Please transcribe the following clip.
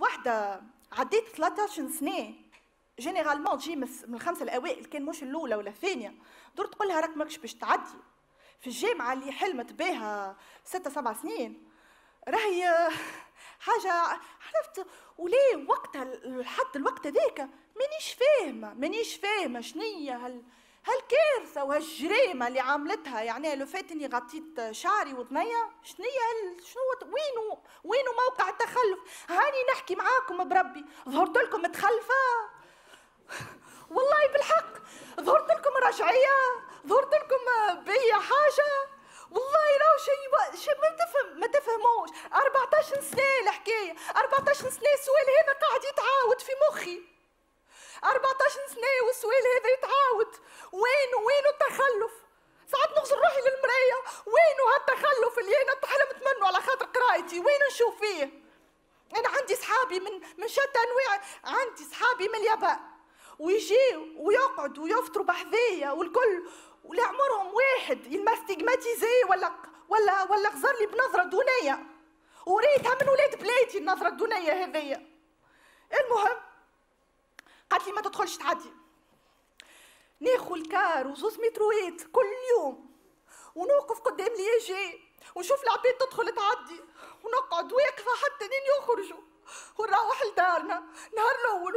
رحت وحده عديت 13 سنه جينيرالمون تجي من الخمسه الاوائل كان مش الاولى ولا الثانيه دور تقول لها راك ماكش باش تعدي في الجامعه اللي حلمت بها ستة سبع سنين راهي حاجه عرفت وليه وقتها لحد الوقت هذاك مانيش فاهمه مانيش فاهمه شنية هال هالكارثه وهالجريمه اللي عملتها يعني لو فات اني غطيت شعري وضنيا شنية هال... شنو وينو وينو موقع التخلف هاني نحكي معاكم بربي ظهرت لكم متخلفه والله بالحق ظهرت لكم رجعيه ظهرت لكم بيا حاجه والله لو شيء شي ما تفهم ما تفهموش 14 سنه الحكايه 14 سنه السؤال هذا قاعد يتعاود في مخي 14 سنه والسؤال هذا يتعاود وين وين التخلف ساعات نغزر روحي للمرايه وين هالتخلف اللي انا حلمت منه على خاطر قرايتي وين نشوف فيه صحابي من من شتى انواع عندي صحابي من اليابان ويجي ويقعدوا ويفطروا بحذايا والكل ولا عمرهم واحد يلمستيغماتيزي ولا ولا ولا غزر لي بنظره دونيه وريتها من ولاد بلادي النظره الدونيه هذيا المهم قالت لي ما تدخلش تعدي ناخذ الكار وزوز متروات كل يوم ونوقف قدام لي لياجي ونشوف العباد تدخل تعدي ونقعد واقفه حتى لين يخرجوا ونروح لدارنا نهار الاول